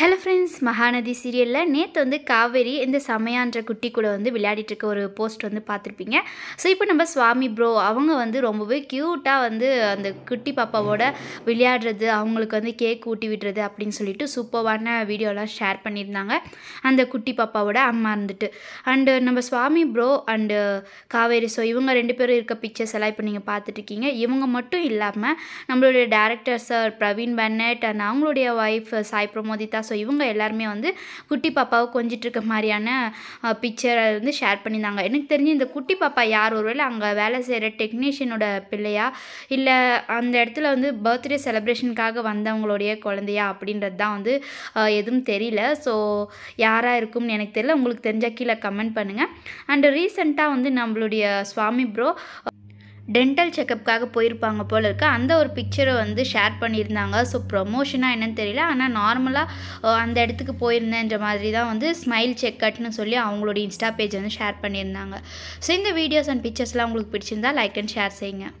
hello friends Mahanadi சீரியலில் நேற்று வந்து காவேரி இந்த சமையான்ற குட்டி கூட வந்து விளையாடிட்டு இருக்க ஒரு போஸ்ட் வந்து பார்த்துருப்பீங்க ஸோ இப்போ நம்ம சுவாமி ப்ரோ அவங்க வந்து ரொம்பவே க்யூட்டாக வந்து அந்த குட்டி பாப்பாவோட விளையாடுறது அவங்களுக்கு வந்து கேக் ஊட்டி விடுறது அப்படின்னு சொல்லிட்டு சூப்பர்வான வீடியோலாம் ஷேர் பண்ணியிருந்தாங்க அந்த குட்டி பாப்பாவோட அம்மா இருந்துட்டு அண்டு நம்ம Swami bro and Kaveri so இவங்க ரெண்டு பேரும் இருக்க பிக்சர்ஸ் எல்லாம் இப்போ நீங்கள் பார்த்துட்ருக்கீங்க இவங்க மட்டும் இல்லாமல் நம்மளுடைய டேரக்டர் சார் பிரவீன் பன்னட் அண்ட் அவங்களுடைய ஒய்ஃப் சாய் பிரமோதிதா ஸோ இவங்க எல்லாருமே வந்து குட்டி பாப்பாவை கொஞ்சிட்டு இருக்க மாதிரியான பிக்சர் வந்து ஷேர் பண்ணியிருந்தாங்க எனக்கு தெரிஞ்சு இந்த குட்டி பாப்பா யார் ஒருவேளை அங்கே வேலை செய்கிற டெக்னீஷியனோட பிள்ளையா இல்லை அந்த இடத்துல வந்து பர்த்டே செலிப்ரேஷனுக்காக வந்தவங்களுடைய குழந்தையா அப்படின்றது தான் வந்து எதுவும் தெரியல ஸோ யாராக இருக்கும்னு எனக்கு தெரியல உங்களுக்கு தெரிஞ்சால் கீழே கமெண்ட் பண்ணுங்கள் அண்டு ரீசெண்டாக வந்து நம்மளுடைய சுவாமி ப்ரோ டென்டல் செக்கப்புக்காக போயிருப்பாங்க போல இருக்க அந்த ஒரு பிக்சரை வந்து ஷேர் பண்ணியிருந்தாங்க ஸோ ப்ரொமோஷனாக என்னன்னு தெரியல ஆனால் நார்மலாக அந்த இடத்துக்கு போயிருந்தேன்ற மாதிரி தான் வந்து ஸ்மைல் செக்கட்னு சொல்லி அவங்களோட இன்ஸ்டா பேஜ் வந்து ஷேர் பண்ணியிருந்தாங்க ஸோ இந்த வீடியோஸ் அண்ட் பிக்சர்ஸ்லாம் உங்களுக்கு பிடிச்சிருந்தா லைக் அண்ட் ஷேர் செய்யுங்க